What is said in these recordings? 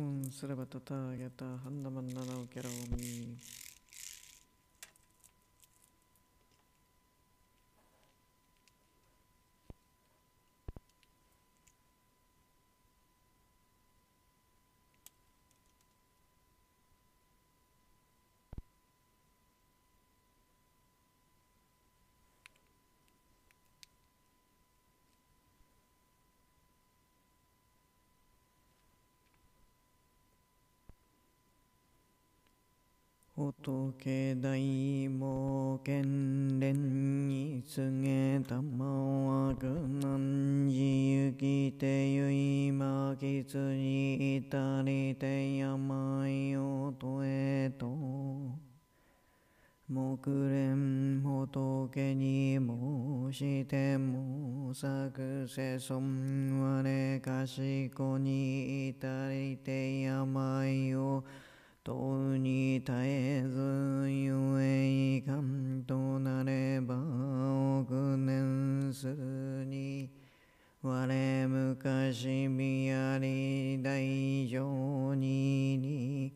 ఓం శ్రవతథాగత హందమన్ననౌకిరోమి 仏大冒険連に告げたまわくなんじゆきてゆいまきつにたりてやいをとえと木蓮仏に申しても作せ損われかしこにたりてやいを問に絶えずゆえいかんとなれば億年すに我昔みやり大乗にに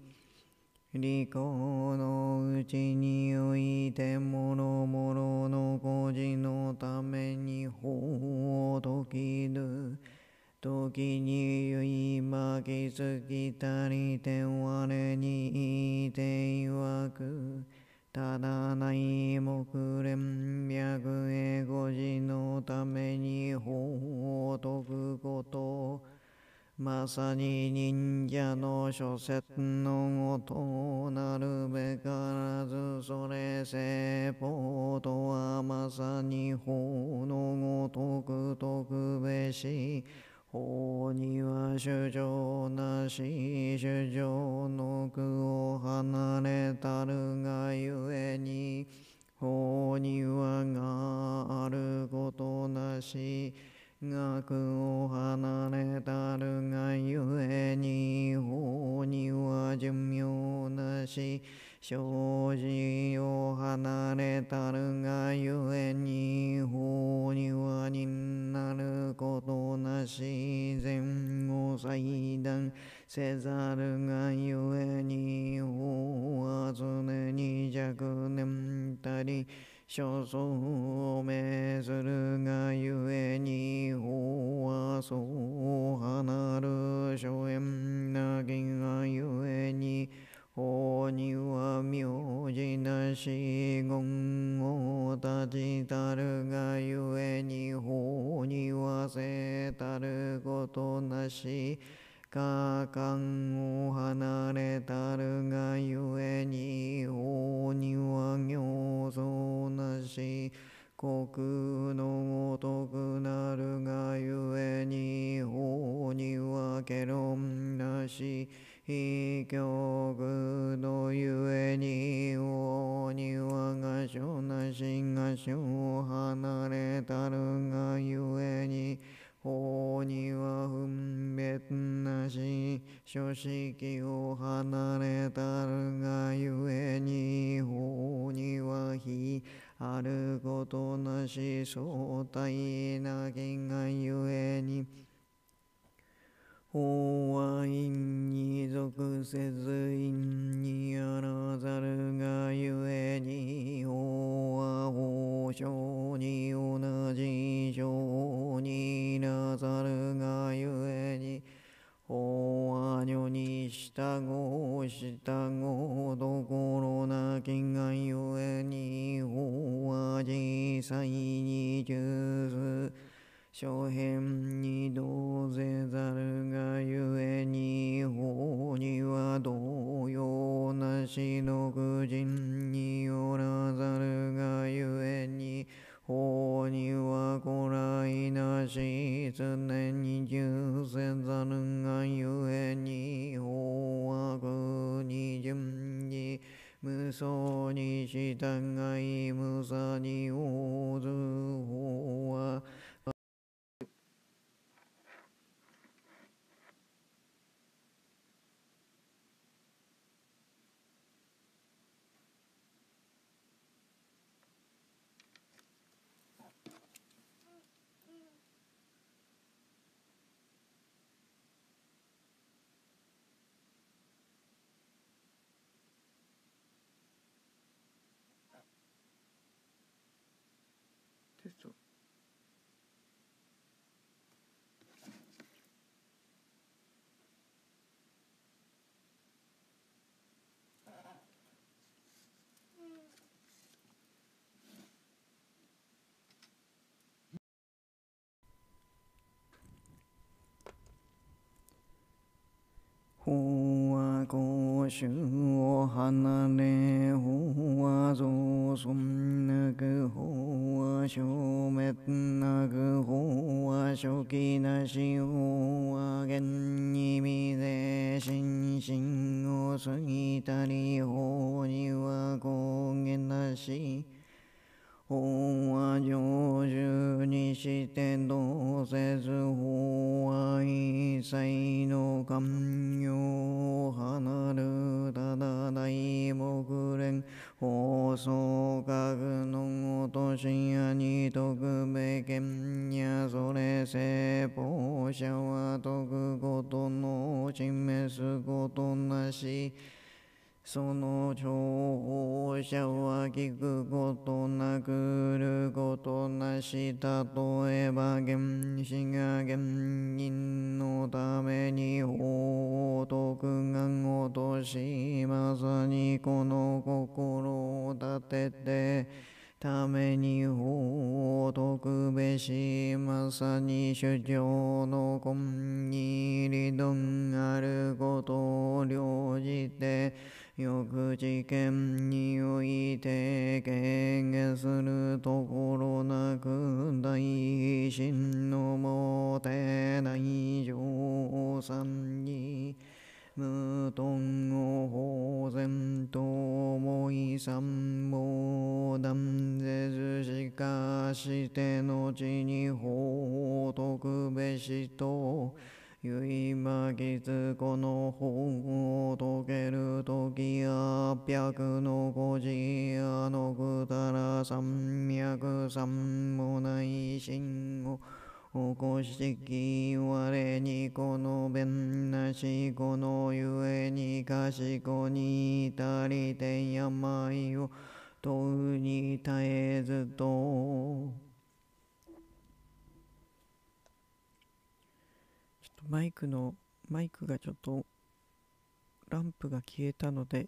利口のうちにおいてもろもろの孤児のために法を解きぬ時に言いづきたりて我にいていわくただない木蓮脈へご時のために法を説くことまさに忍者の諸説のごとなるべからずそれ説法とはまさに法のごとく特べし法には主張なし主張の苦を離れたるがゆえに法にはがあることなし学を離れたるがゆえに法には寿命なし生じを離れたるがゆえに法にはになることなし善を祭壇せざるがゆえに法は常に若年たり所相をめするがゆえに法はそう離る所縁なきがゆえに法には名字なし言語たちたるがゆえに法にはせたることなし果敢を離れたるがゆえに法には行相なし国のごとくなるがゆえに法にはけろんなし非教具のゆえに王には合唱なしが唱を離れたるがゆえに法には分別なし書式を離れたるがゆえに法には非あることなし相対なきせず因にあらざるがゆえに法は法性に同じ性になざるがゆえに法は女に従う従うところなきがゆえに法は実際に中枢諸平の独人におらざるがゆえに法にはこらいなし常に重せざるがゆえに法は苦に順に無双に従法は公おを離れ法は増んなく法は消滅なく法は初期なし法は現に未で心身を過ぎたり法にはこげなし法は常習にしてどうせず法は一切の寛容を離るただ大木蓮法創格の落とし屋に徳べけんやそれ聖法者は徳ことの示すことなしその聴者は聞くことなくることなし、例えば原始が原因のために法徳がごとし、まさにこの心を立てて、ために法徳べし、まさに主張の根月この本を解ける時八百の五時あのくだら三百三もない心を起こしてき我にこの弁なしこのゆえに賢に至りて病を問うに絶えずと。マイクのマイクがちょっとランプが消えたので、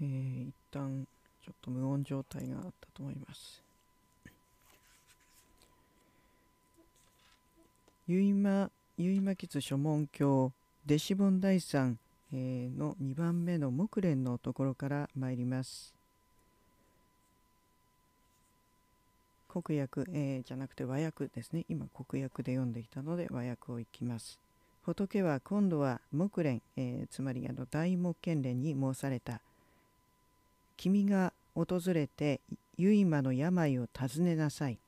えー、一旦ちょっと無音状態があったと思います結馬、結間吉諸門教弟子本第三の2番目の木蓮のところから参ります。国訳、えー、じゃなくて和訳ですね今国訳で読んできたので和訳をいきます仏は今度は木蓮、えー、つまりあの大木剣蓮に申された君が訪れて唯馬の病を尋ねなさい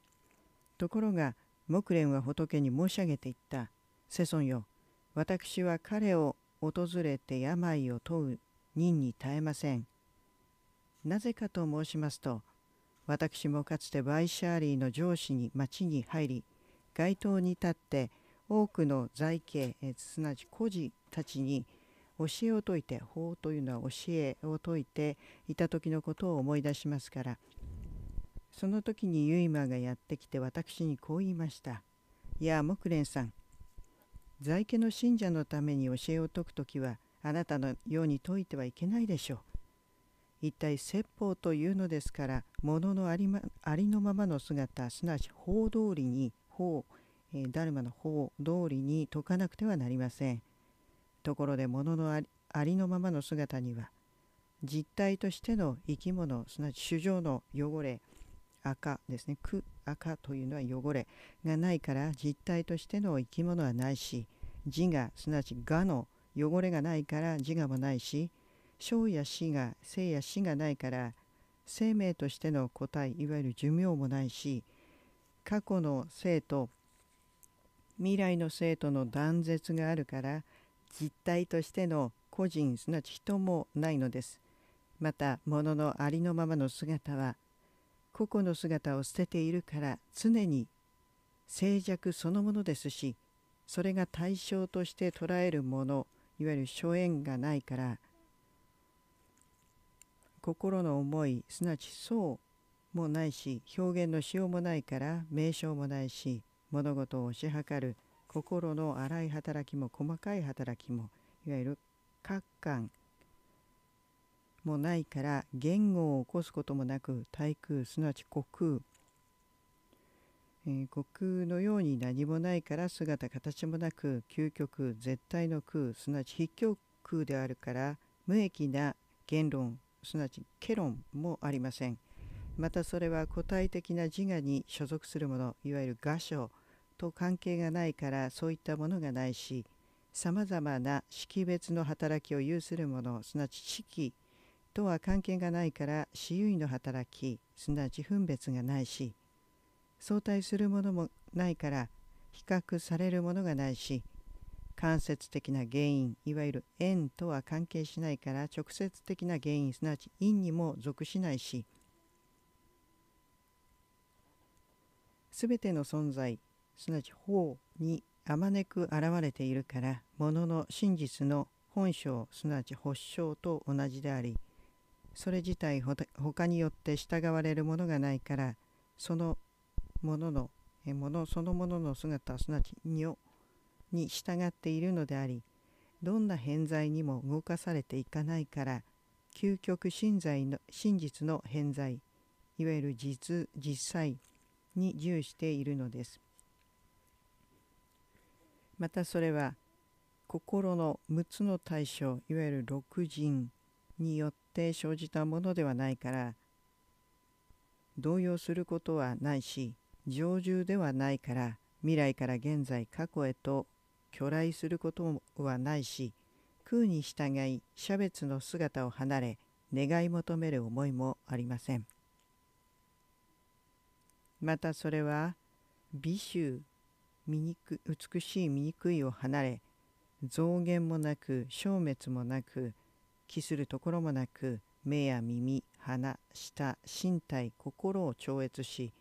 ところが木蓮は仏に申し上げていった世尊よ私は彼を訪れて病を問う任に耐えませんなぜかと申しますと私もかつてバイシャーリーの上司に町に入り街頭に立って多くの財系すなわち孤児たちに教えを説いて法というのは教えを説いていた時のことを思い出しますからその時にユイマーがやってきて私にこう言いました「いや木蓮さん在家の信者のために教えを説く時はあなたのように説いてはいけないでしょう」一体説法というのですから物のあり,、ま、ありのままの姿すなわち法通りに法、えダルマの法通りに解かなくてはなりませんところで物のありありのままの姿には実体としての生き物すなわち主情の汚れ赤ですね苦赤というのは汚れがないから実体としての生き物はないし自我すなわち我の汚れがないから自我もないし生や死が生や死がないから生命としての個体いわゆる寿命もないし過去の生と未来の生との断絶があるから実体としての個人すなわち人もないのです。また物のありのままの姿は個々の姿を捨てているから常に静寂そのものですしそれが対象として捉えるものいわゆる諸縁がないから心の思いすなわちそうもないし表現のしようもないから名称もないし物事を推し量る心の荒い働きも細かい働きもいわゆる各感もないから言語を起こすこともなく対空すなわち虚空、え虚空のように何もないから姿形もなく究極絶対の空すなわち筆境空であるから無益な言論すなわちケロンもありませんまたそれは個体的な自我に所属するものいわゆる画所と関係がないからそういったものがないしさまざまな識別の働きを有するものすなわち識とは関係がないから私有意の働きすなわち分別がないし相対するものもないから比較されるものがないし間接的な原因いわゆる縁とは関係しないから直接的な原因すなわち因にも属しないし全ての存在すなわち法にあまねく現れているから物の真実の本性すなわち発祥と同じでありそれ自体他によって従われるものがないからそのもののものそのものの姿すなわち如に従っているのでありどんな偏在にも動かされていかないから究極真在の真実の偏在いわゆる実実際に重しているのです。またそれは心の6つの対象いわゆる六人によって生じたものではないから動揺することはないし常住ではないから未来から現在過去へと去来することはないし空に従い差別の姿を離れ願い求める思いもありませんまたそれは美醜醜美しい醜いを離れ増減もなく消滅もなく帰するところもなく目や耳鼻舌身体心を超越し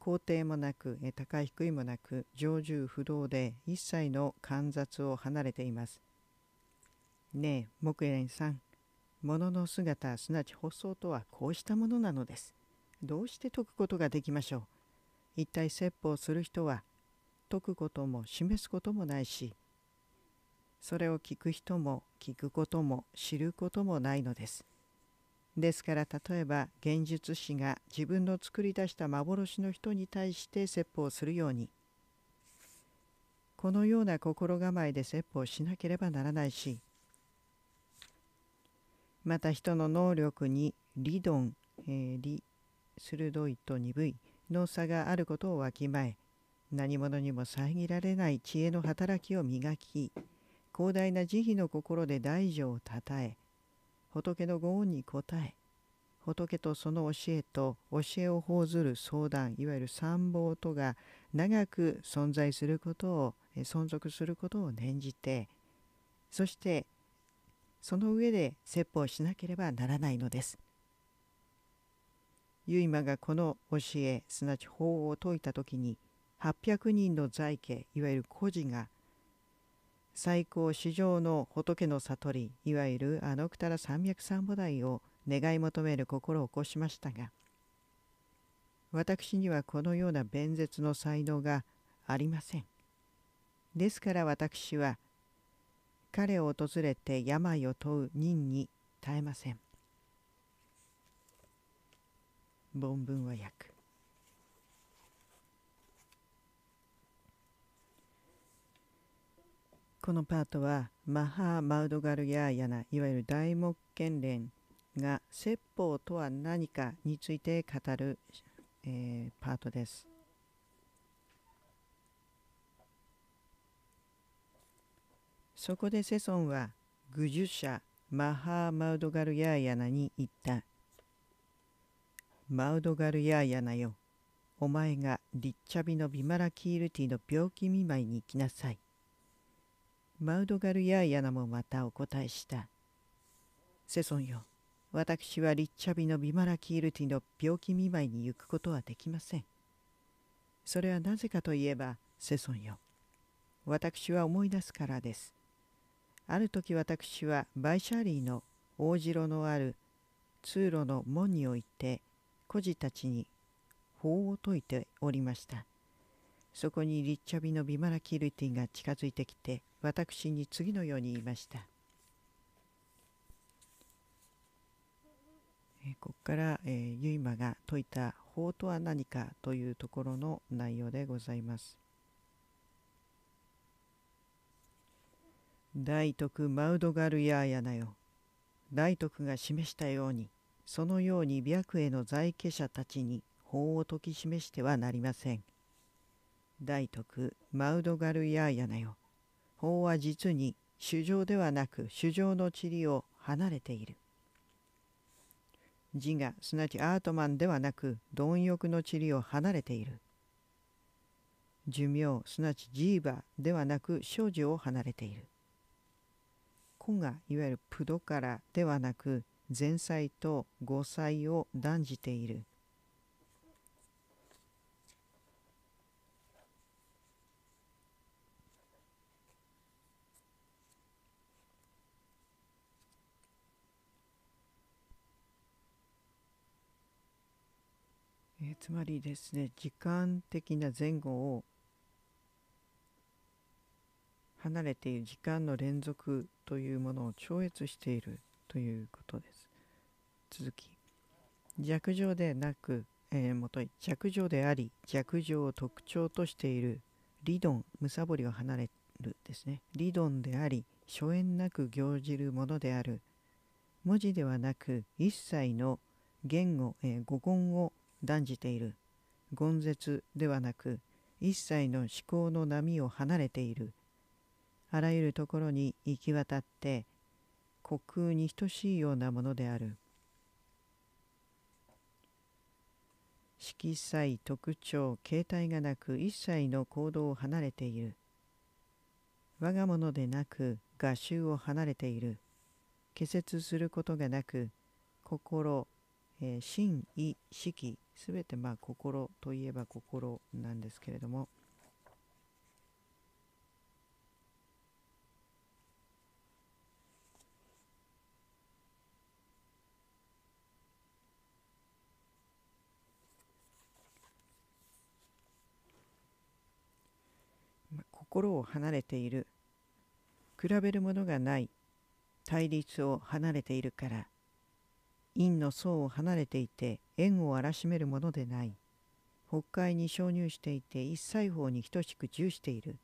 皇帝もなく高い低いもなく常住不動で一切の観察を離れています。ねえ木蓮さん物の姿すなわち発想とはこうしたものなのです。どうして解くことができましょう一体説法する人は解くことも示すこともないしそれを聞く人も聞くことも知ることもないのです。ですから例えば現実師が自分の作り出した幻の人に対して説法するようにこのような心構えで説法しなければならないしまた人の能力に理論、えー、理鋭いと鈍いの差があることをわきまえ何者にも遮られない知恵の働きを磨き広大な慈悲の心で大乗をたたえ仏の御恩に応え仏とその教えと教えを奉ずる相談いわゆる参謀とが長く存在することを存続することを念じてそしてその上で説法しなければならないのです。ユイマがこの教えすなわち法を説いた時に800人の在家いわゆる孤児が最高至上の仏の悟りいわゆるあのくたら三百三菩提を願い求める心を起こしましたが私にはこのような弁舌の才能がありません。ですから私は彼を訪れて病を問う任に絶えません。梵文は訳このパートはマハ・マウドガルヤーヤナいわゆる大木剣連が説法とは何かについて語る、えー、パートです。そこでセソンはュシャ・マハー・マウドガルヤーヤナに言った。マウドガルヤーヤナよ、お前がリッチャビのビマラキールティの病気見舞いに行きなさい。マウドガルヤやヤナもまたお答えした。セソンよ、私はリッチャビのビマラキールティの病気見舞いに行くことはできません。それはなぜかといえば、セソンよ。私は思い出すからです。ある時私はバイシャーリーの大城のある通路の門において、孤児たちに法を説いておりました。そこにリッチャビのビマラキルティが近づいてきて私に次のように言いましたここから、えー、ユイマが説いた「法とは何か」というところの内容でございます。大徳マウドガルヤーヤナよ。大徳が示したようにそのように白への在家者たちに法を説き示してはなりません。大徳マウドガルヤーヤナよ法は実に主情ではなく主情の塵を離れている自我すなわちアートマンではなく貪欲の塵を離れている寿命すなわちジーバではなく生女を離れている子がいわゆるプドカラではなく前妻と後妻を断じているえー、つまりですね時間的な前後を離れている時間の連続というものを超越しているということです。続き弱情でなく、えー、もとい弱情であり弱情を特徴としている理論むさぼりを離れるですね理論であり荘園なく行じるものである文字ではなく一切の言語、えー、語根を断じている根絶ではなく一切の思考の波を離れているあらゆるところに行き渡って虚空に等しいようなものである色彩特徴形態がなく一切の行動を離れている我が物でなく画集を離れている気節することがなく心、えー、真意識べてまあ心といえば心なんですけれども心を離れている比べるものがない対立を離れているから陰の層を離れていて縁を荒らしめるものでない北海に鍾入していて一切法に等しく重している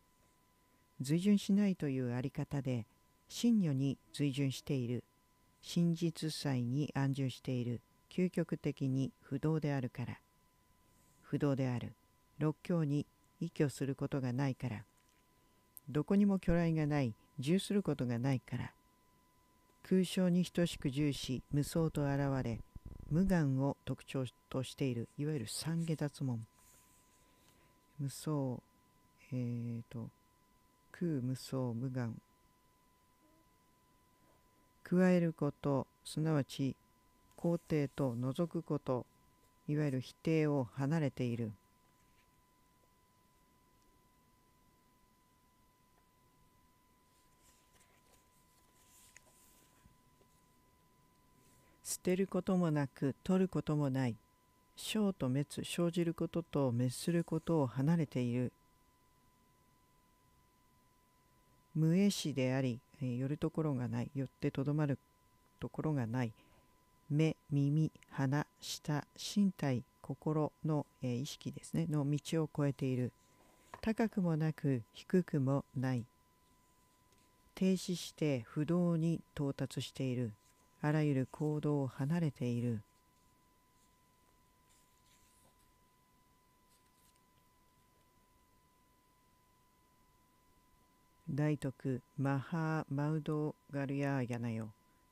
随順しないというあり方で真如に随順している真実祭に安住している究極的に不動であるから不動である六教に依拠することがないからどこにも巨来がない重することがないから空想に等しく重視無双と現れ無眼を特徴としているいわゆる三下脱門無双えーと、と空無双無眼加えることすなわち肯定と除くこといわゆる否定を離れている捨てることもなく取ることもない生と滅生じることと滅することを離れている無意死であり寄るところがない寄ってとどまるところがない目耳鼻舌身体心の、え意識ですねの道を越えている高くもなく低くもない停止して不動に到達しているあらゆる行動を離れている大徳マハー・マウド・ガルヤーヤナよ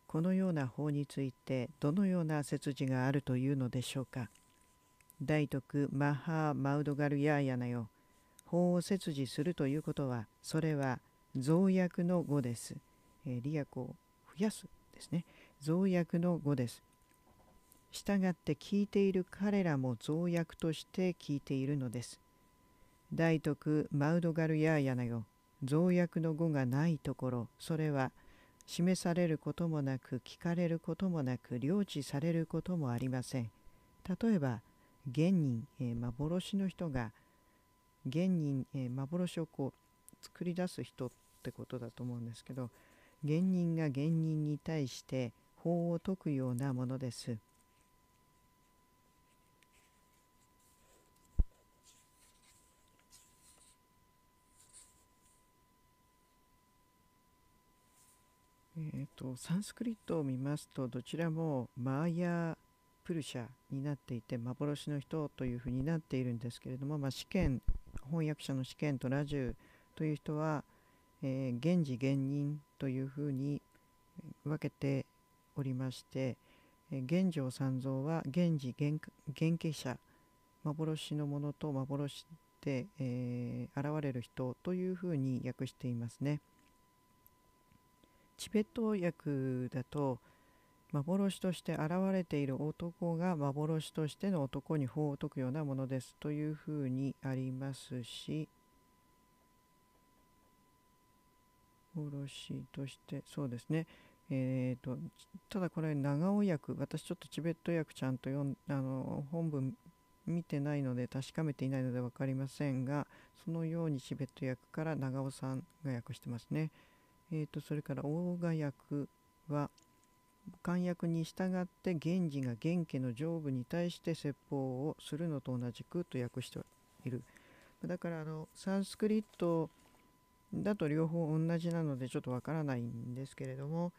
このような法についてどのような説示があるというのでしょうか大徳マハー・マウド・ガルヤーヤナよ法を説示するということはそれは増薬の語です、えー、利益を増やすですね増薬の5です。従って聞いている彼らも増薬として聞いているのです。大徳マウドガルヤーヤナよ、増薬の語がないところ、それは示されることもなく、聞かれることもなく、領地されることもありません。例えば、現人、えー、幻の人が、現人、えー、幻をこう作り出す人ってことだと思うんですけど、現人が現人に対して、法を説くようなものです。えーと、サンスクリットを見ますとどちらもマーヤプルシャになっていて幻の人というふうになっているんですけれども、まあ、試験翻訳者の試験とラジュという人は、えー、現時現人というふうに分けておりまして玄奘三蔵は源氏源家者幻のものと幻で、えー、現れる人というふうに訳していますね。チベット訳だと幻として現れている男が幻としての男に法を解くようなものですというふうにありますし幻としてそうですねえーと、ただこれ長尾訳私ちょっとチベット訳ちゃんと読んあの本文見てないので確かめていないので分かりませんがそのようにチベット訳から長尾さんが訳してますね。えーと、とそれから大賀訳は漢訳に従って源氏が源家の上部に対して説法をするのと同じくと訳している。だからあのサンスクリットだと両方同じなのでちょっとわからないんですけれども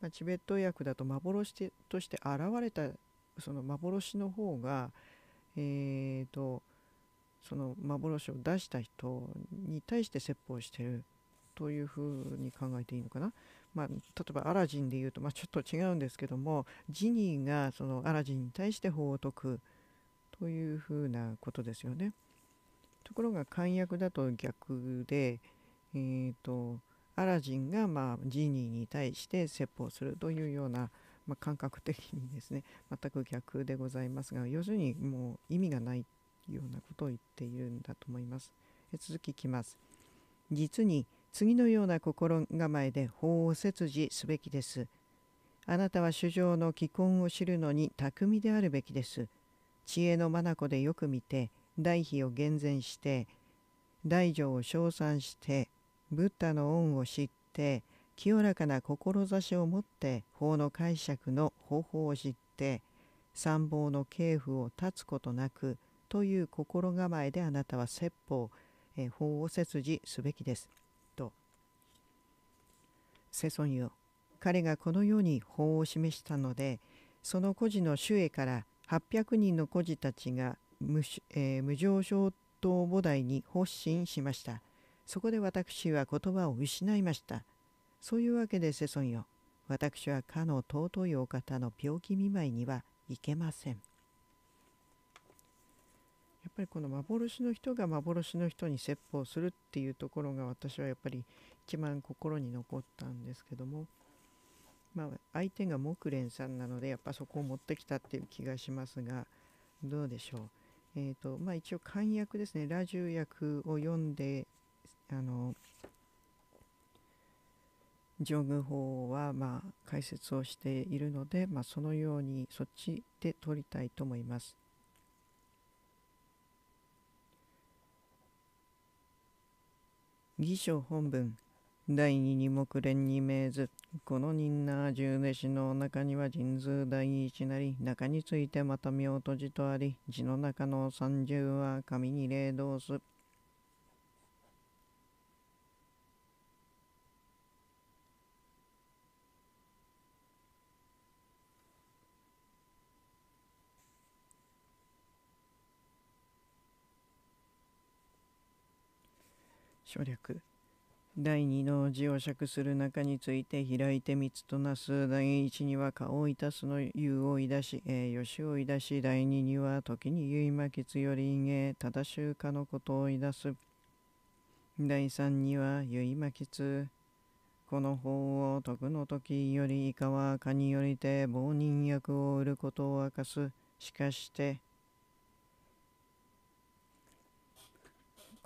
まあ、チベット薬だと幻として現れたその幻の方が、えーと、その幻を出した人に対して説法してるというふうに考えていいのかな。まあ、例えばアラジンで言うと、まあ、ちょっと違うんですけどもジニーがそのアラジンに対して法を解くというふうなことですよね。ところが漢訳だと逆で、えーとアラジンがまあジニーに対して説法するというような、まあ、感覚的にですね全く逆でございますが要するにもう意味がないようなことを言っているんだと思います。続きいきます。実に次のような心構えで法を切示すべきです。あなたは主上の既婚を知るのに巧みであるべきです。知恵の眼でよく見て、代費を厳然して、大女を称賛して、ブッダの恩を知って清らかな志を持って法の解釈の方法を知って参謀の系譜を断つことなくという心構えであなたは説法、え法を切示すべきです。と。世尊よ彼がこのように法を示したのでその孤児の主へから800人の孤児たちが無,、えー、無常昇等菩提に発信しました。そこで私は言葉を失いましたそういうわけで世尊よ私はかの尊いお方の病気見舞いにはいけませんやっぱりこの幻の人が幻の人に説法するっていうところが私はやっぱり一番心に残ったんですけどもまあ相手が木蓮さんなのでやっぱそこを持ってきたっていう気がしますがどうでしょうえーとまあ、一応漢訳ですねラジオ訳を読んであの上宮法はまあ解説をしているので、まあ、そのようにそっちで取りたいと思います。義書本文第二二目連に命ずこの仁那十弟子の中には神通第一なり中についてまた妙と字とあり字の中の三十は神に礼動す。省略第二の字を釈する中について開いて密となす第一には顔をいたすの言うをいだしえ。よしをいだし第二には時に結まきつよりんえただしゅうかのことをいだす第三には結まきつこの法を徳の時よりいかはかによりて亡人役を売ることを明かすしかして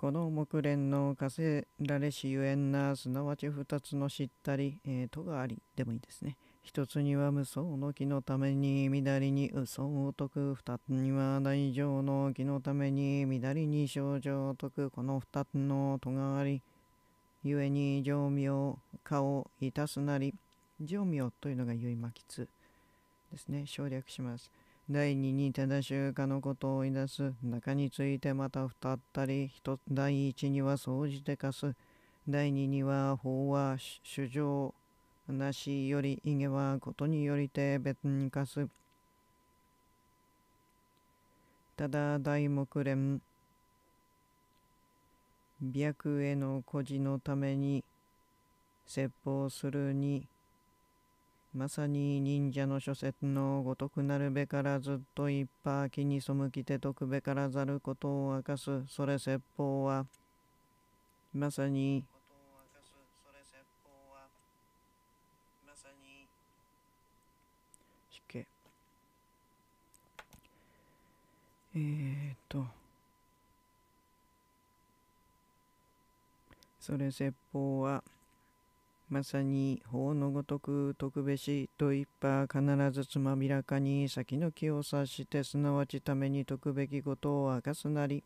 この木蓮の稼せられしゆえんなすなわち二つの知ったり、えー、とがありでもいいですね一つには無双の木のために乱りに嘘を解く二つには大乗の木のために乱りに症状を解くこの二つのとがありゆえに常妙化をいたすなり常妙というのがゆいまきつですね省略します第二に手し集かのことを追い出す。中についてまた二ったり、第一には総じて貸す。第二には法は主情なしより、意義はことによりて別に貸す。ただ大木連、白への孤児のために、説法するに、まさに忍者の諸説のごとくなるべからずっと一い気に背きてとくべからざることを明かすそれ説法はまさに引けえー、っとそれ説法はまさに法のごとく特別しといっぱ必ずつまびらかに先の気を察してすなわちために解くべきことを明かすなり。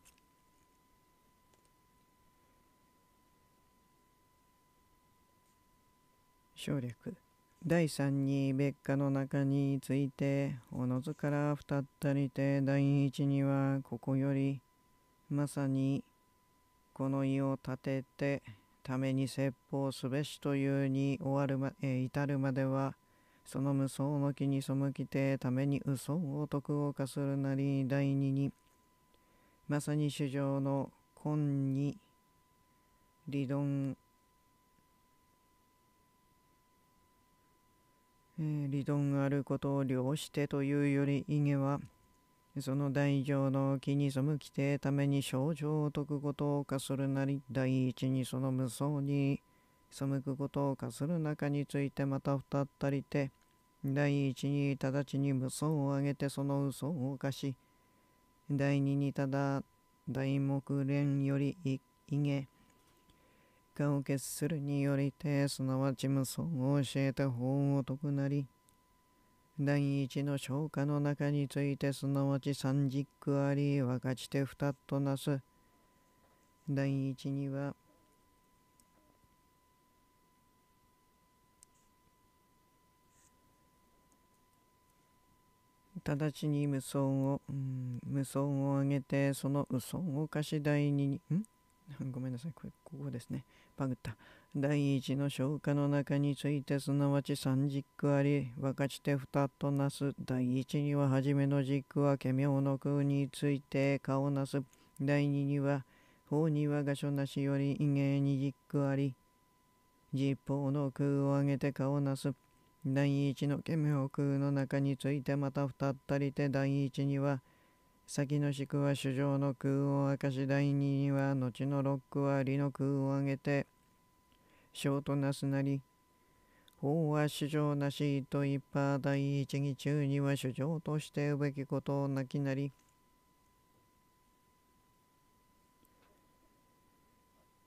省略第三に別家の中についておのずから二ったりて第一にはここよりまさにこの意を立ててために説法すべしというに終わるま、え至るまではその無双の木に背きてために嘘を徳を化するなり第二にまさに主上の根に理論、えー、理論あることを了してというより意義はその大乗の気に背きてために症状を解くことを化するなり第一にその無双に背くことを化する中についてまた二ったりて第一に直ちに無双を挙げてその嘘を犯し第二にただ大木蓮よりいげ顔を決するによりてすなわち無双を教えて法を解くなり第一の消化の中についてすなわち三軸あり分かちて二となす第一には直ちに無双を、うん、無双を上げてその無損を貸し第二にんごめんなさいこれここですねバグった第一の消化の中についてすなわち三軸あり分かちて二となす第一には初めの軸は家名の空について顔なす第二には法には画ょなしより異芸に軸あり実法の空を挙げて顔なす第一の家名空の中についてまた二ったりて第一には先の軸は主上の空を明かし第二には後の六区は理の空を挙げてショートなすなり。法は主情なしと一派第一義中には主情としてうべきことをなきなり。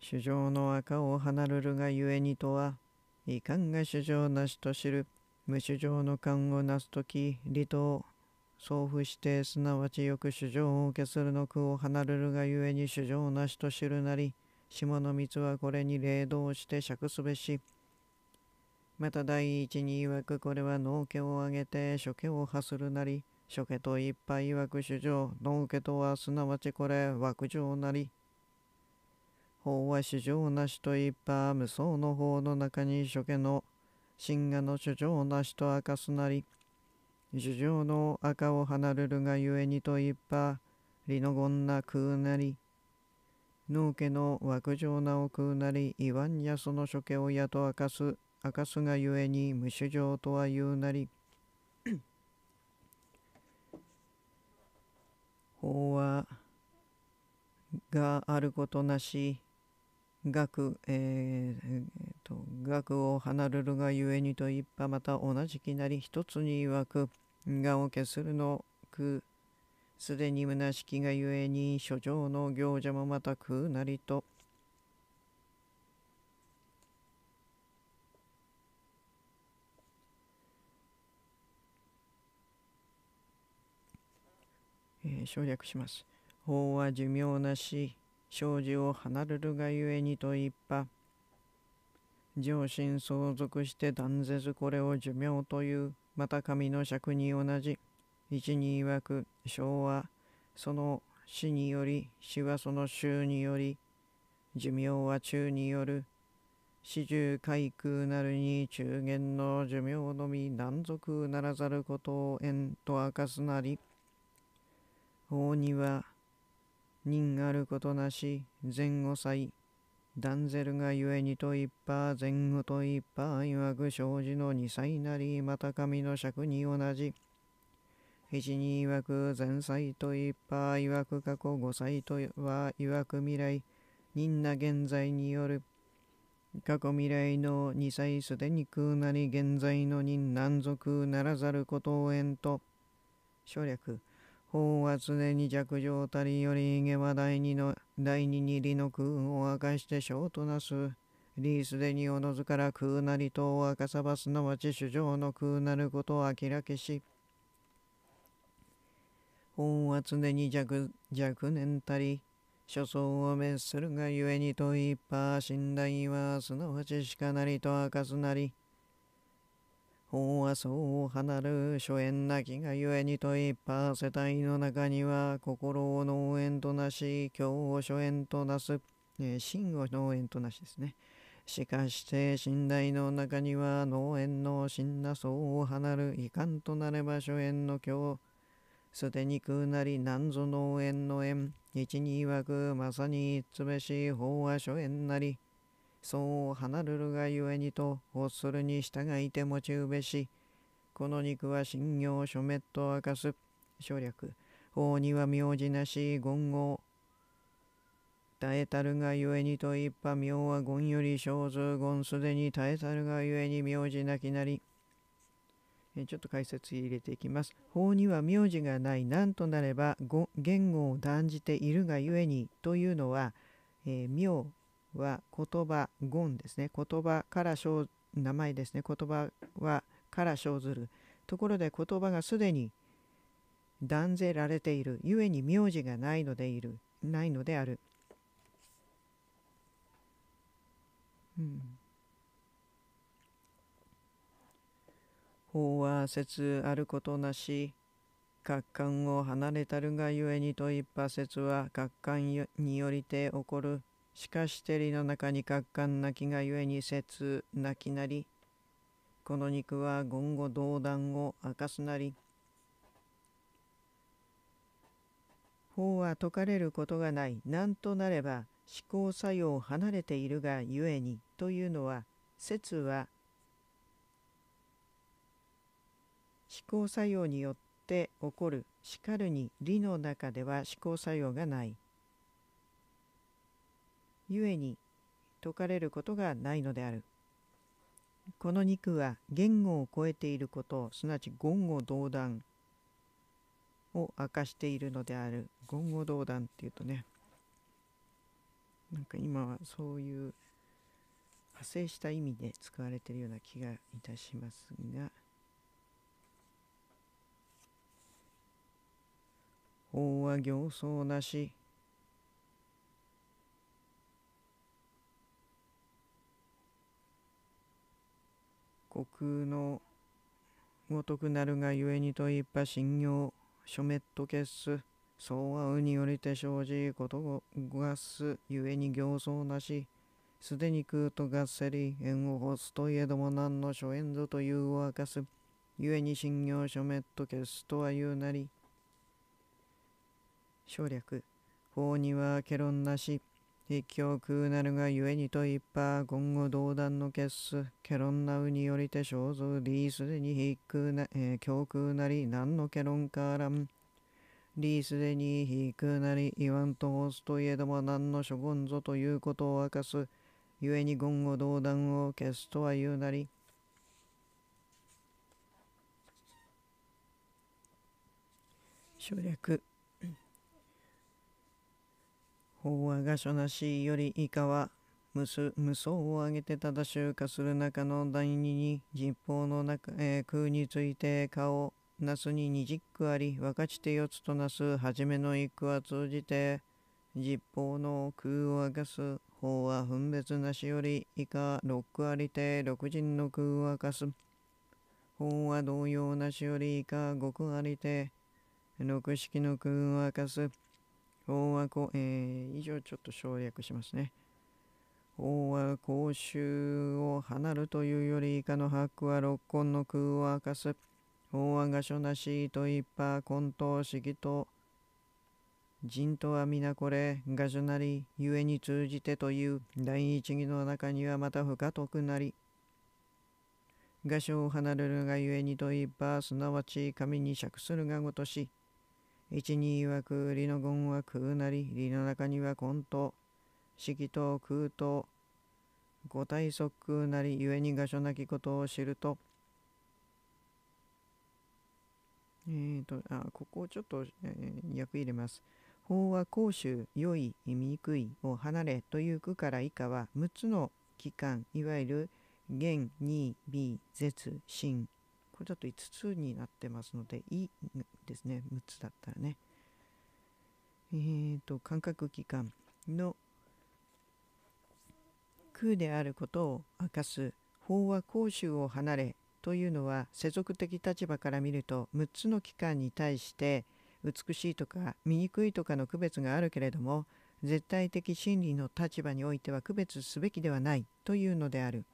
主情の赤を離るるがゆえにとは、いかんが主情なしと知る、無主情の勘をなすとき、離島、送付して、すなわちよく主情を受けするの苦を離るるがゆえに主情なしと知るなり、下の水はこれに冷凍して釈すべし。また第一に曰くこれは農家を挙げて諸家を発するなり、諸家といっぱい曰く主上、農家とはすなわちこれ枠上なり。法は主上なしといっぱい無双の法の中に諸家の神賀の主上なしと明かすなり。主上の赤を離れるがゆえにといっぱい、理のごな空なり。ぬうけの枠状なおくうなり、いわんやその処刑をやと明かす、明かすがゆえに無主情とは言うなり。法は、があることなし、学、えー、えー、と学を離れるがゆえにといっぱまた同じきなり一つに曰く、がを消するのくすでに虚しきがゆえに諸上の行者もまたうなりと。えー、省略します。法は寿命なし、生じを離れるがゆえにとっぱ。上心相続して断絶これを寿命という、また神の尺に同じ。一に曰く、生はその死により死はその衆により寿命は中による四十海空なるに中元の寿命のみ難俗ならざることを縁と明かすなり法には人あることなし前後祭ダンゼルがゆえにと一派前後と一派曰く障子の二歳なりまた神の尺に同じ。一に曰く前妻と一派曰く過去五歳とは曰く未来人な現在による過去未来の二歳すでに空なり現在の人難俗ならざることを縁と省略法は常に弱状たりより下は第二の第二に理の空を明かして小となす理すでにおのずから空なりとを明かさばすなわち主情の空なることを明らけし音圧で二弱若年たり所相を滅するがゆえにと一派信頼はすなわちしかなりと明かすなり法はそうを離る所縁なきがゆえにと一派世帯の中には心を農園となし今日を初縁となす、え真を農園となしですねしかして信頼の中には農園の死真な層を離る遺憾となれば初縁の教すでにくなりなんぞ農園の縁一に曰くまさにつべし法は所縁なりそう離るるがゆえにとっするに従いて持ちうべしこの肉は信行書滅と明かす省略法には名字なし言語耐えたるがゆえにと一派名は言より小数言すでに耐えたるがゆえに名字なきなりちょっと解説入れていきます。法には名字がない何となれば言語を断じているがゆえにというのは、えー、名は言葉言ですね言葉から名前ですね言葉はから生ずるところで言葉がすでに断ぜられているゆえに名字がないのでいるないのである。うん法は説あることなし格観を離れたるがゆえにといっぱ説は格観によりて起こるしかし照りの中に格観なきがゆえに説なきなりこの肉は言語道断を明かすなり法は解かれることがない何となれば思考作用を離れているがゆえにというのは説は思考作用によって起こるしかるに理の中では思考作用がない。故に解かれることがないのである。この肉は言語を超えていることすなわち言語道断を明かしているのである言語道断っていうとねなんか今はそういう派生した意味で使われているような気がいたしますが。法は行相なし。国のごとくなるがゆえにといっぱ信用、書滅と決す。そうはうによりて生じことがすゆえに行相なし。すでに空とがっせり縁を干すといえども何の諸縁ぞというを明かす。ゆえに信用書滅と決すとは言うなり。省略法にはケロンなし一教空なるがゆえにと一派今後道断の決すケロンなうによりて肖像リーすでに非空な、えー、教空なり何のケロンからんリーすでにひくなり言わんと押すといえども何の諸言ぞということを明かすゆえに言語道断を消すとは言うなり省略法はがょなしより以下は無す無双を挙げてただ集荷する中の第二に実法の中、えー、空について顔なすに二十句あり分かちて四つとなす初めの一句は通じて実法の空を明かす法は分別なしより以下六句ありて六人の空を明かす法は同様なしより以下五句ありて六式の空を明かす法はこ、えー、以上ちょっと省略しますね。法は公衆を離るというより以下の把握は六根の空を明かす。法は画書なしと一派根頭式と。人とは皆これ、画書なり、故に通じてという第一義の中にはまた不可得なり。画書を離れるが故にといっぱすなわち神に釈するがごとし一二曰く理の言は空なり理の中には根と色と空と五体即空なり故に画書なきことを知るとえーと、あ、ここをちょっと、えー、訳入れます。法は公衆、良い、醜いを離れという句から以下は6つの期間、いわゆる言二、美、絶、真、これだと5つになってますので「い」ですね6つだったらねえーと、と感覚器官の空であることを明かす法は公衆を離れというのは世俗的立場から見ると6つの器官に対して美しいとか醜いとかの区別があるけれども絶対的真理の立場においては区別すべきではないというのである。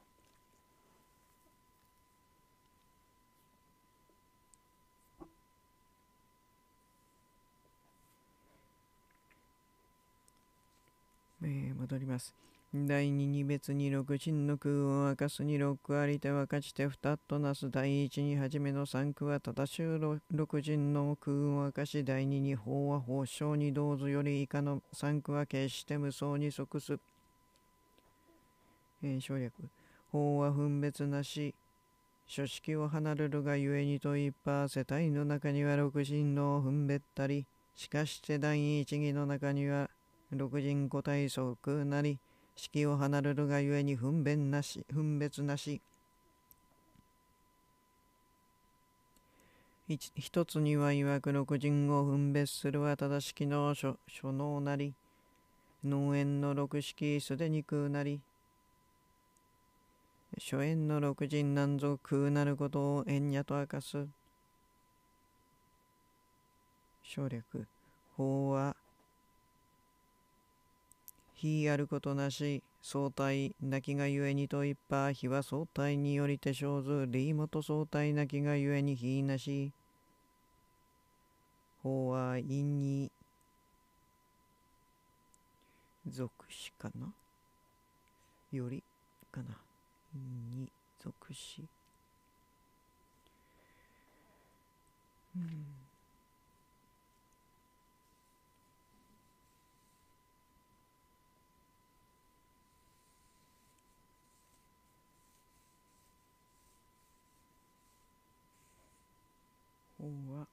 戻ります。第二に別に六人の空を明かすに六ありて分かちて二となす第一に初めの三句は正しゅ六人の空を明かし第二に法は法相にどうぞより以下の三句は決して無双に即す。えー、省略法は分別なし書式を離れるがゆえにとぱい世帯の中には六人の分別たりしかして第一義の中には六人五体空なり式を離れるがゆえに分別なし分別なし一一つには曰く六人を分別するは正しきの所所能なり農園の六式すでに空なり初縁の六人なんぞ空なることを縁やと明かす省略法は非やることなし相対なきがゆえにといっぱ日は相対によりて生ず理元相対なきがゆえに日なし法は因に属しかなよりかな因に属しうん or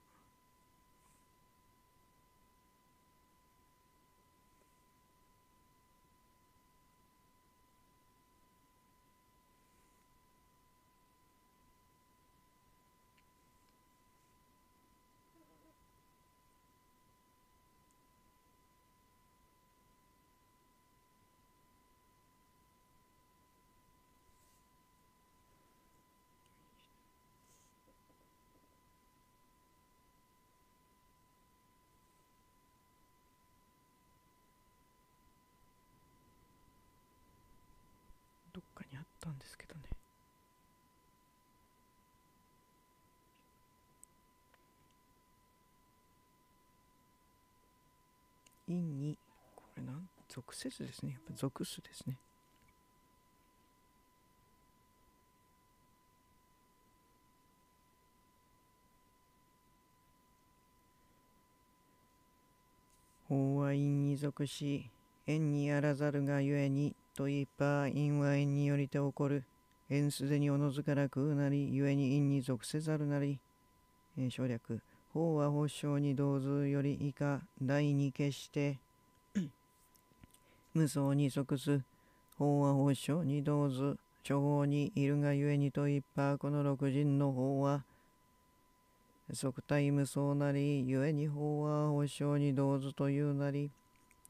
ったんですけどね陰にこれなん属説ですねやっぱ属すですね法は陰に属し縁にあらざるがゆえにと言っぱ因は因によりて起こる。縁すでにおのずから食うなり、ゆえに因に属せざるなり。えー、省略。法は法証に同図より以下、第に決して 無双に即す。法は法証に同図。諸法にいるがゆえにと言っぱこの六人の法は、即体無双なり、ゆえに法は法証に同図というなり。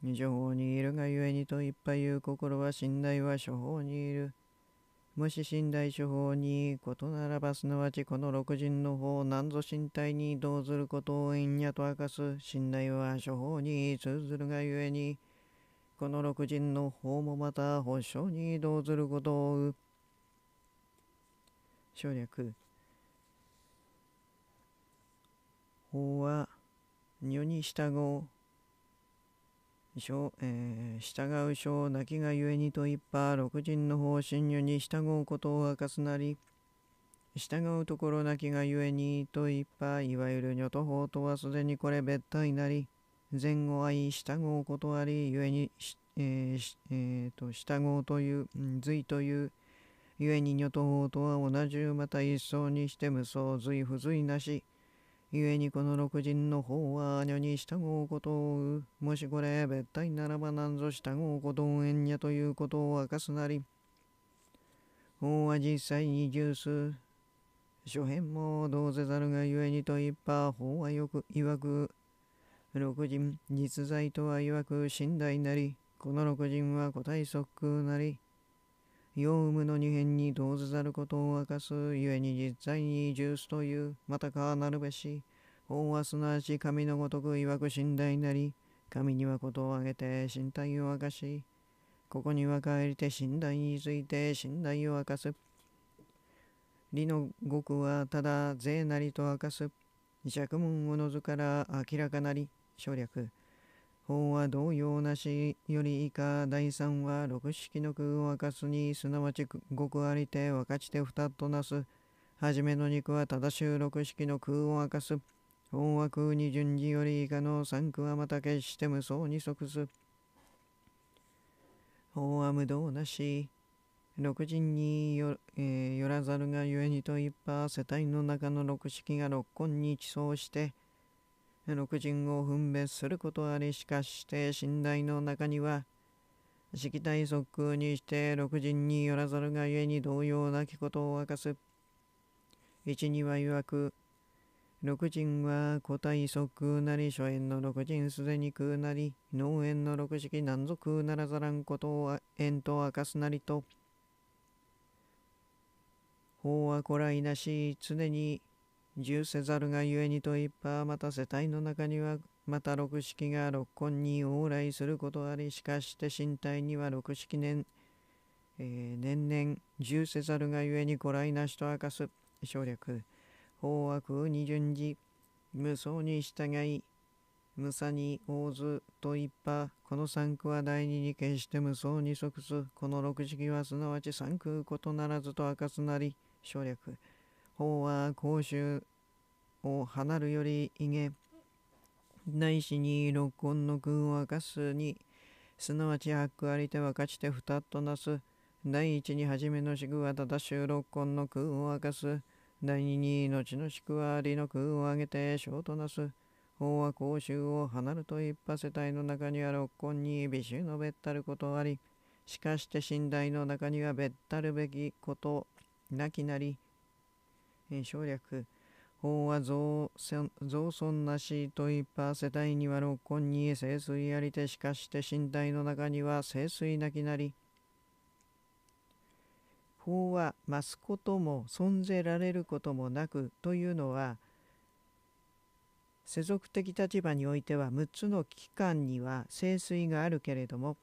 二情報にいるがゆえにといっぱい言う心は信頼は処方にいる。もし信頼処方にことならばすなわちこの六人の方何ぞ身体にどうすることを因やと明かす信頼は処方に通ずるがゆえにこの六人の方もまた保証にどうすることをう。省略法は如に従うえー、従う将泣きがゆえにといっぱ六人の方針入に従うことを明かすなり従うところ泣きがゆえにといっぱいわゆる女と法とはすでにこれ別体なり前後愛従うことありゆえに、えーえーと、と従うという随というゆえに女と法とは同じまた一層にして無双随不随なし故にこの六人の方は女に従うことをもしこれ別体ならば何ぞ従うことを縁やということを明かすなり法は実際に重数諸辺もどうせざるがゆえにとっぱ法はよく曰く六人実在とは曰く信頼なりこの六人は個体即空なりを生むの二変にうずざることを明かす、ゆえに実在にジュースという、またかなるべし、法はすなわち神のごとくいわく信頼なり、神にはことを挙げて身体を明かし、ここには帰りて信頼について信頼を明かす。理の語句はただ税なりと明かす。尺文おのずから明らかなり、省略。法は同様なしより以下第三は六式の空を明かすにすなわち五ありて分かちて二となす初めの肉はただしゅう六式の空を明かす法は空に順次より以下の三区はまた決して無双に即す法は無道なし六人によ,、えー、よらざるがゆえにといぱい世帯の中の六式が六根に地層して六人を分別することありしかして寝台の中には色体即空にして六人によらざるがゆえに同様なきことを明かす一には曰く六人は個体即空なり初縁の六人すでに空なり農縁の六式何ぞ空ならざらんことを縁と明かすなりと法は古来なし常に十せざるがゆえにといっぱまた世帯の中にはまた六式が六根に往来することありしかして身体には六式年、えー、年々十せざるがゆえに古来なしと明かす省略法悪二順次無双に従い無差に応ずといっぱこの三句は第二に決して無双に即すこの六式はすなわち三句異ならずと明かすなり省略法は公衆を離るよりいげないしに六根の群を明かすにすなわち九ありてはかちて二となす第一に初めの宿はただ収六根の空を明かす第二に後の宿はありの空をあげて小となす法は公衆を離ると一派世帯の中には六根に美醜のべったることありしかして寝台の中にはべったるべきことなきなり省略法は増損なしと一ー世帯には六根に清水ありてしかして身体の中には清水なきなり法は増すことも存ぜられることもなくというのは世俗的立場においては6つの機関には清水があるけれども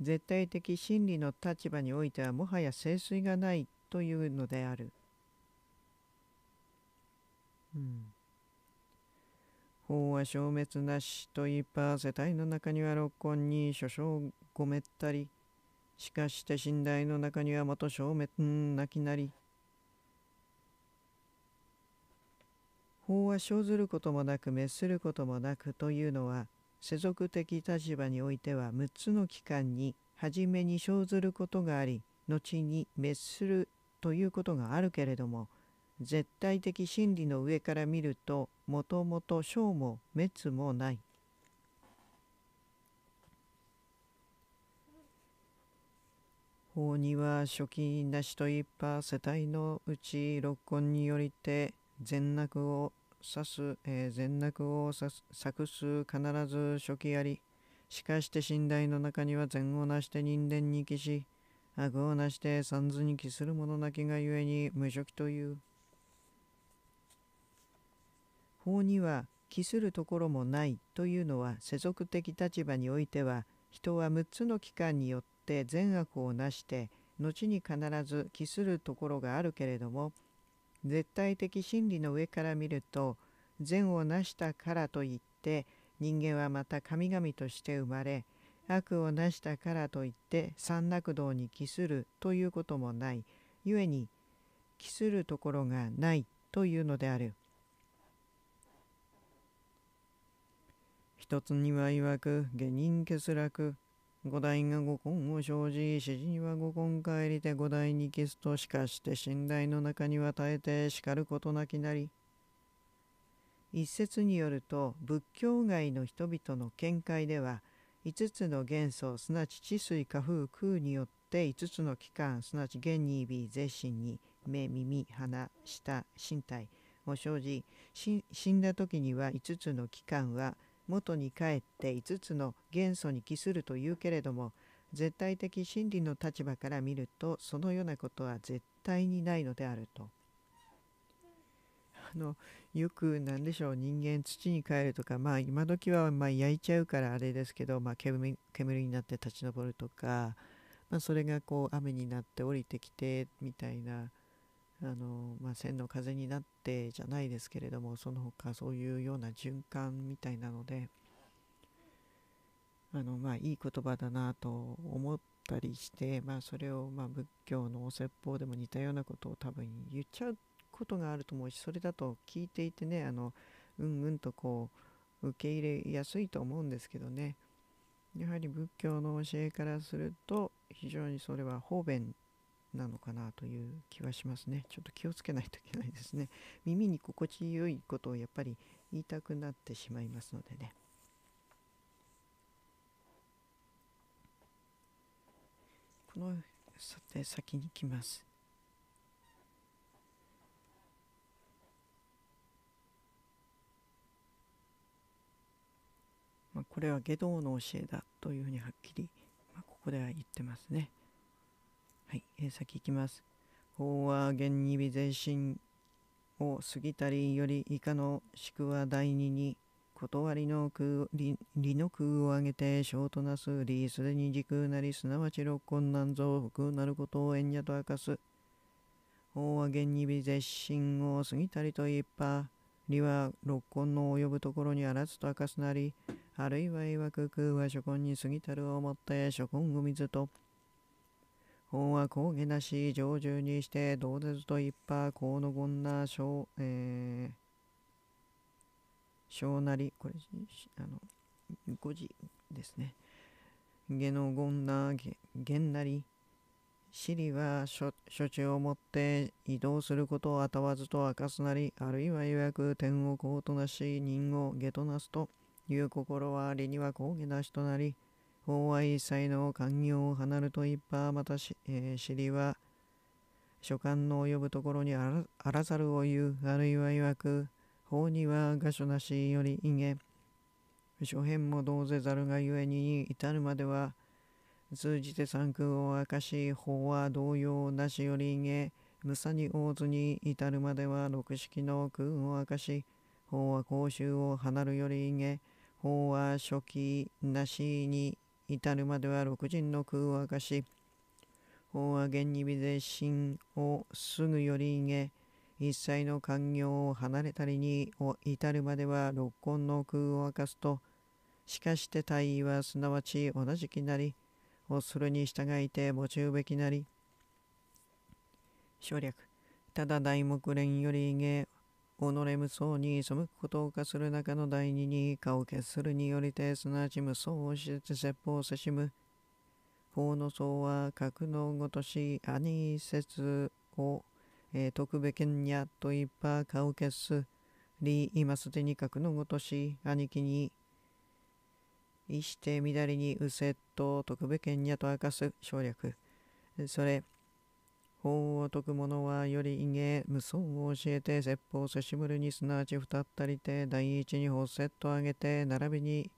絶対的真理の立場においてはもはや清水がないというのである。法は消滅なしと言いパー世帯の中には六根に諸生ごめったりしかして寝台の中には元消滅なきなり法は生ずることもなく滅することもなくというのは世俗的立場においては6つの期間に初めに生ずることがあり後に滅するということがあるけれども絶対的真理の上から見るともともと小も滅もない。法には初期なしと一派世帯のうち六根によりて善悪を指す、えー、善悪を作す必ず初期ありしかして信頼の中には善をなして人間に帰し悪をなして三途に帰する者なきがゆえに無職という。法には帰するところもないというのは世俗的立場においては人は6つの機関によって善悪をなして後に必ず帰するところがあるけれども絶対的真理の上から見ると善をなしたからといって人間はまた神々として生まれ悪をなしたからといって三楽道に帰するということもない故に帰するところがないというのである。つには曰く下人欠落五代が五根を生じ指示には五根帰りて五代にキスとしかして信頼の中には耐えて叱ることなきなり一説によると仏教外の人々の見解では5つの元素すなわち治水火風空によって5つの器官すなわち元に微絶身に目耳鼻舌身体を生じ死んだ時には5つの器官は元に帰って5つの元素に帰するというけれども絶対的真理の立場から見るとそのようなことは絶対にないのであると。あのよく何でしょう人間土に帰るとかまあ今時はま焼いちゃうからあれですけど、まあ煙、煙になって立ち上るとか、まあ、それがこう雨になって降りてきてみたいなあのまあ、線の風になってじゃないですけれどもその他そういうような循環みたいなのであの、まあ、いい言葉だなと思ったりして、まあ、それを、まあ、仏教のお説法でも似たようなことを多分言っちゃうことがあると思うしそれだと聞いていてねあのうんうんとこう受け入れやすいと思うんですけどねやはり仏教の教えからすると非常にそれは方便なのかなという気はしますねちょっと気をつけないといけないですね 耳に心地よいことをやっぱり言いたくなってしまいますのでねこのさて先に来ますまあ、これは下道の教えだというふうにはっきり、まあ、ここでは言ってますね。はい、えー、先行きます。法は現に微前進を過ぎたりより以下の宿は第二に断りの空理理の空を挙げて小となす理すでに時空なりすなわち六根難増空なることを縁者と明かす法は現に微絶心を過ぎたりといっぱ理は六根の及ぶところにあらずと明かすなりあるいは曰く空は諸根に過ぎたるをもって諸根を水と本は高下なし上住にして同絶と一っ。こうのごんな小,、えー、なりこれあの五時ですね下のごんなげんなりシリは処置をもって移動することをあたわずと明かすなりあるいは予約天をこうとなし人を下となすという心は理りには高下なしとなり法は一切の官業を離ると一派またし、えー、尻は所管の及ぶところにあらざるを言うあるいは曰く法には画書なしよりいげ諸編も同せざるがゆえに至るまでは通じて三空を明かし法は同様なしよりいげ無さに大津に至るまでは六式の空を明かし法は公衆を離るよりいげ法は初期なしに至るまでは六人の空を明かし、法は現に微税心をすぐよりげ、一切の官業を離れたりに至るまでは六根の空を明かすと、しかして大意はすなわち同じきなり、をするに従いて用うべきなり。省略、ただ大目蓮よりげ、己無双に背くことを化する中の第二に顔を決するによりてすなわち無双をしつ説法せしむ法の僧は格のごとし兄説を、えー、徳部賢也と言っぱ顔を決すり今すでに格のごとし兄貴に意して乱れにせっと徳部賢也と明かす省略それ法を解く者はより威厳、無双を教えて、説法せしむるにすなわち二ったりて、第一に法セとトあげて、並びに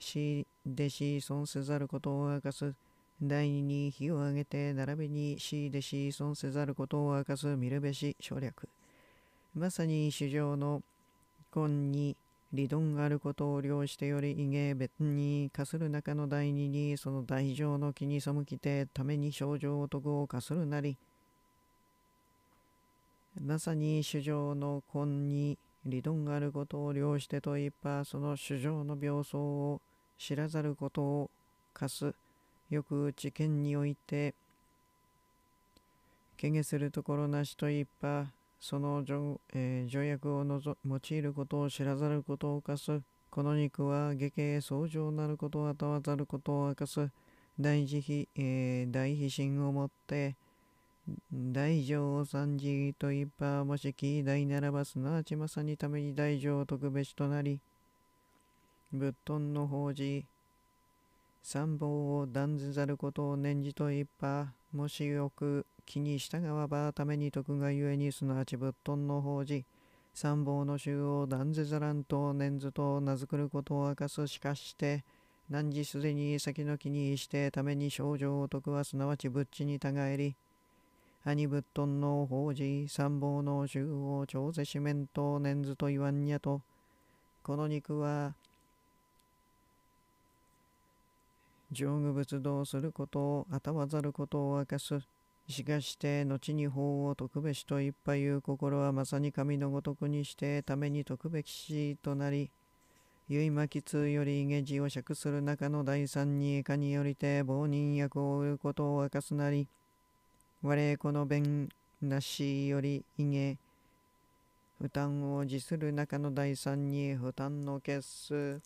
死で子損せざることを明かす。第二に火をあげて、並びに死で子孫せざることを明かす。見るべし省略。まさに主上の根に理論があることを了してより威厳別に課する中の第二にその大乗の気に背きてために症状を解くをかするなりまさに主情の根に理論があることを了してといっぱその主情の病巣を知らざることを課すよく知見において敬下するところなしといっぱその条,、えー、条約をのぞ用いることを知らざることを課すこの肉は下形相乗なることをあたわざることを明かす大慈悲、えー、大悲心をもって大乗三次と一派もし期大ならばすなわちまさにために大乗特別となり仏遁の法事三謀を断ずざることを念じと一派もしよく気に従わばために徳がゆえにすなわち仏遁の法事三謀の衆を断ぜざらんと念ずと名づくることを明かすしかして何時すでに先の気にしてために症状を解くはすなわち仏地にたがえりアニブの法事、参謀の集を超ぜ四面と念ずと言わんにゃと、この肉は、上具仏道することを、あたわざることを明かす。しかして、後に法を特べしといっぱい言う心はまさに神のごとくにして、ために特べきしとなり、結いまき通より下地を釈する中の第三にいかによりて、棒人役を売ることを明かすなり、我この弁なしよりいげ、負担を辞する中の第三に負担の決す。